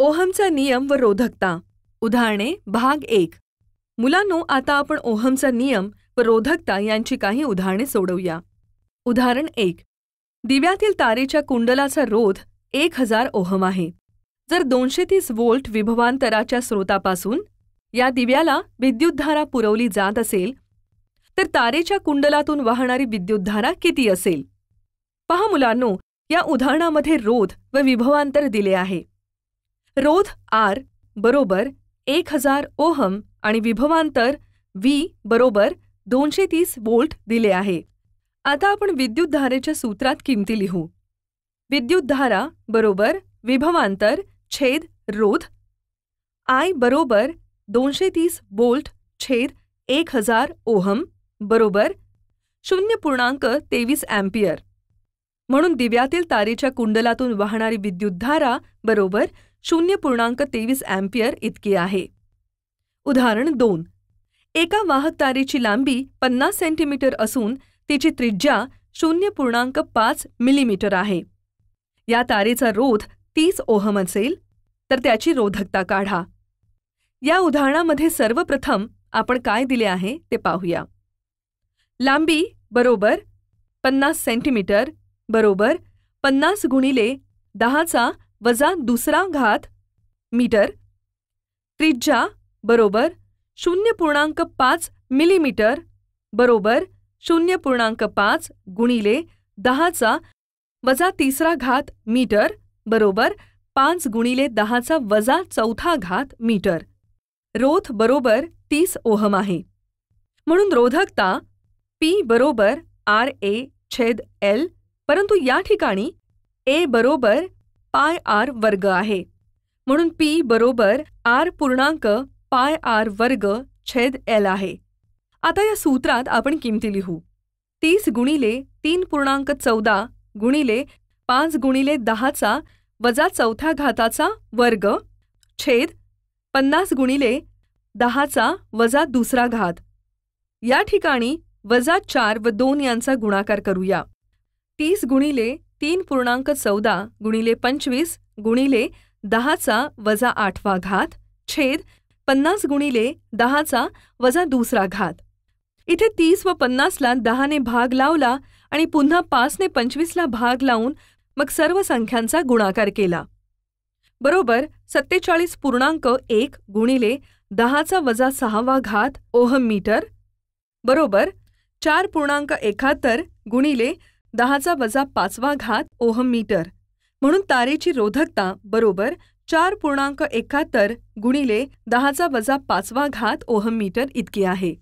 ओहमचा नियम व रोधकता उदाहरणे भाग एक मुलांनो आता आपण ओहमचा नियम व रोधकता यांची काही उदाहरणे सोडवूया उदाहरण एक दिव्यातील तारेच्या कुंडलाचा रोध एक हजार ओहम आहे जर दोनशे तीस वोल्ट विभवांतराच्या स्रोतापासून या दिव्याला विद्युतधारा पुरवली जात असेल तर तारेच्या कुंडलातून वाहणारी विद्युतधारा किती असेल पहा मुलांनो या उदाहरणामध्ये रोध व विभवांतर दिले आहे रोध आर बरोबर एक हजार ओहम आणि विभवांतर व्ही बरोबर दोनशे तीस वोल्ट दिले आहे आता आपण विद्युत धारेच्या सूत्रात किमती लिहू विद्युत धारा बरोबर विभवांतर छेद रोध आय बरोबर दोनशे तीस बोल्ट छेद एक हजार ओहम बरोबर शून्य पूर्णांक तेवीस ॲम्पियर म्हणून दिव्यातील तारेच्या कुंडलातून वाहणारी विद्युतधारा बरोबर शून्य पूर्णांक तेवीस अँपियर इतकी आहे उदाहरण दोन एका वाहक तारेची लांबी पन्नास सेंटीमीटर असून तिची त्रिज्या शून्य पूर्णांक पाच मिलीमीटर आहे या तारेचा रोध तीस ओहम असेल तर त्याची रोधकता काढा या उदाहरणामध्ये सर्वप्रथम आपण काय दिले आहे ते पाहूया लांबी बरोबर पन्नास सेंटीमीटर बरोबर पन्नास गुणिले दहाचा वजा दुसरा घात मीटर त्रिज्या बरोबर शून्य पूर्णांक पाच मिलीमीटर बरोबर शून्य पूर्णांक पाच गुणिले दहाचा वजा तिसरा घात मीटर बरोबर पाच गुणिले दहाचा वजा चौथा घात मीटर रोथ बरोबर तीस ओहम आहे म्हणून रोधकता पी बरोबर आर ए छेद एल परंतु या ठिकाणी ए बरोबर पाय आर वर्ग आहे म्हणून पी बरोबर आर पूर्णांक पाय आर वर्ग छेद एल आहे आता या सूत्रात आपण किमती लिहू तीस गुणिले तीन पूर्णांक चौदा गुणिले पाच गुणिले दहाचा वजा चौथ्या घाताचा वर्ग छेद पन्नास गुणिले दहाचा वजा दुसरा घात या ठिकाणी वजा चार व दोन यांचा गुणाकार करूया तीस गुणिले तीन पूर्णांक चौदा गुणिले पंचवीस गुणिले दहाचा वजा आठवा घात छेद पन्नास गुणिले दहाचा वजा दुसरा घात इथे तीस व पन्नासला दहाने भाग लावला आणि पुन्हा पाचने पंचवीसला भाग लावून मग सर्व संख्यांचा गुणाकार केला बरोबर सत्तेचाळीस पूर्णांक एक गुणिले दहाचा वजा सहावा घात ओहम मीटर बरोबर चार पूर्णांक एकाहत्तर गुणिले दहाचा वजा पाचवा घात ओहम मीटर म्हणून तारेची रोधकता बरोबर चार पूर्णांक एकाहत्तर गुणिले दहाचा वजा पाचवा घात ओहम मीटर इतकी आहे